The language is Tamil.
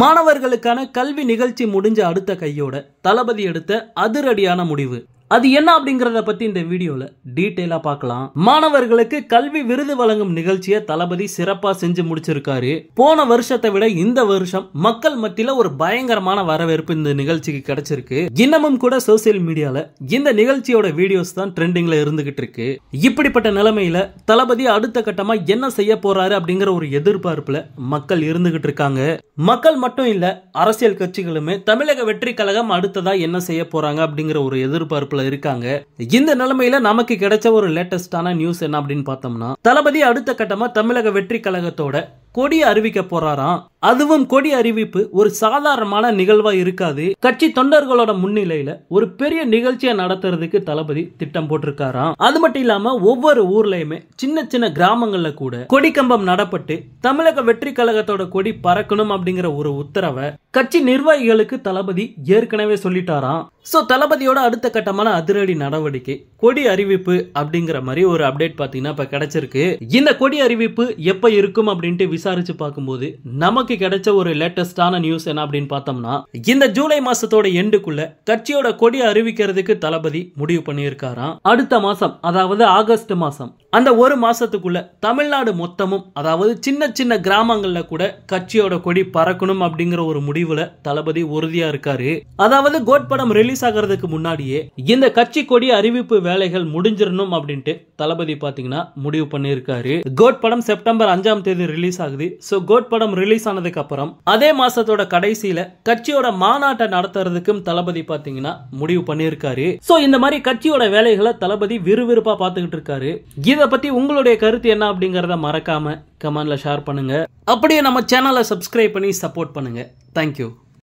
மாணவர்களுக்கான கல்வி நிகழ்ச்சி முடிஞ்ச அடுத்த கையோட தளபதி எடுத்த அதிரடியான முடிவு அது என்ன அப்படிங்கிறத பத்தி இந்த வீடியோல டீட்டெயிலா பார்க்கலாம் மாணவர்களுக்கு கல்வி விருது வழங்கும் நிகழ்ச்சியை தளபதி சிறப்பா செஞ்சு முடிச்சிருக்காரு போன வருஷத்தை விட இந்த வருஷம் மக்கள் மத்தியில ஒரு பயங்கரமான வரவேற்பு இந்த நிகழ்ச்சிக்கு கிடைச்சிருக்கு இன்னமும் கூட சோசியல் மீடியால இந்த நிகழ்ச்சியோட வீடியோஸ் தான் ட்ரெண்டிங்ல இருந்துகிட்டு இருக்கு இப்படிப்பட்ட நிலைமையில தளபதி அடுத்த கட்டமா என்ன செய்ய போறாரு அப்படிங்கிற ஒரு எதிர்பார்ப்புல மக்கள் இருந்துகிட்டு இருக்காங்க மக்கள் மட்டும் இல்ல அரசியல் கட்சிகளுமே தமிழக வெற்றி கழகம் அடுத்ததா என்ன செய்ய போறாங்க அப்படிங்கிற ஒரு எதிர்பார்ப்பு எதிர்பார்ப்புல இருக்காங்க இந்த நிலைமையில நமக்கு கிடைச்ச ஒரு லேட்டஸ்டான நியூஸ் என்ன அப்படின்னு பார்த்தோம்னா தளபதி அடுத்த கட்டமா தமிழக வெற்றி கழகத்தோட கொடி அறிவிக்க போறாராம் அதுவும் கொடி அறிவிப்பு ஒரு சாதாரணமான நிகழ்வா இருக்காது கட்சி தொண்டர்களோட முன்னிலையில ஒரு பெரிய நிகழ்ச்சியை நடத்துறதுக்கு தளபதி திட்டம் போட்டிருக்காராம் அது மட்டும் இல்லாம ஒவ்வொரு ஊர்லயுமே சின்ன சின்ன கிராமங்கள்ல கூட கொடி கம்பம் நடப்பட்டு தமிழக வெற்றி கழகத்தோட கொடி பறக்கணும் அப்படிங்கிற ஒரு உத்தரவை கட்சி நிர்வாகிகளுக்கு தளபதி ஏற்கனவே சொல்லிட்டாராம் சோ தளபதியோட அடுத்த கட்டமான அதிரடி நடவடிக்கை கொடி அறிவிப்பு அப்படிங்கிற மாதிரி ஒரு அப்டேட் பாத்தீங்கன்னா இப்ப கிடைச்சிருக்கு இந்த கொடி அறிவிப்பு எப்ப இருக்கும் அப்படின்ட்டு விசாரிச்சு பார்க்கும்போது நமக்கு நமக்கு கிடைச்ச ஒரு லேட்டஸ்டான நியூஸ் என்ன அப்படின்னு பார்த்தோம்னா இந்த ஜூலை மாசத்தோட எண்டுக்குள்ள கட்சியோட கொடி அறிவிக்கிறதுக்கு தளபதி முடிவு பண்ணியிருக்காராம் அடுத்த மாசம் அதாவது ஆகஸ்ட் மாசம் அந்த ஒரு மாசத்துக்குள்ள தமிழ்நாடு மொத்தமும் அதாவது சின்ன சின்ன கிராமங்கள்ல கூட கட்சியோட கொடி பறக்கணும் அப்படிங்கிற ஒரு முடிவுல தளபதி உறுதியா இருக்காரு அதாவது கோட் படம் ரிலீஸ் ஆகிறதுக்கு முன்னாடியே இந்த கட்சி கொடி அறிவிப்பு வேலைகள் முடிஞ்சிடணும் அப்படின்ட்டு தளபதி பார்த்தீங்கன்னா முடிவு பண்ணியிருக்காரு கோட் படம் செப்டம்பர் அஞ்சாம் தேதி ரிலீஸ் ஆகுது ஸோ கோட் படம் ரிலீஸ் ஆனதுக்கு அப்புறம் அதே மாசத்தோட கடைசியில கட்சியோட மாநாட்டை நடத்துறதுக்கும் தளபதி பார்த்தீங்கன்னா முடிவு பண்ணியிருக்காரு ஸோ இந்த மாதிரி கட்சியோட வேலைகளை தளபதி விறுவிறுப்பா பார்த்துக்கிட்டு இருக்காரு இதை பத்தி உங்களுடைய கருத்து என்ன அப்படிங்கிறத மறக்காம கமெண்ட்ல ஷேர் பண்ணுங்க அப்படியே நம்ம சேனலை சப்ஸ்கிரைப் பண்ணி சப்போர்ட் பண்ணுங்க தேங்க்யூ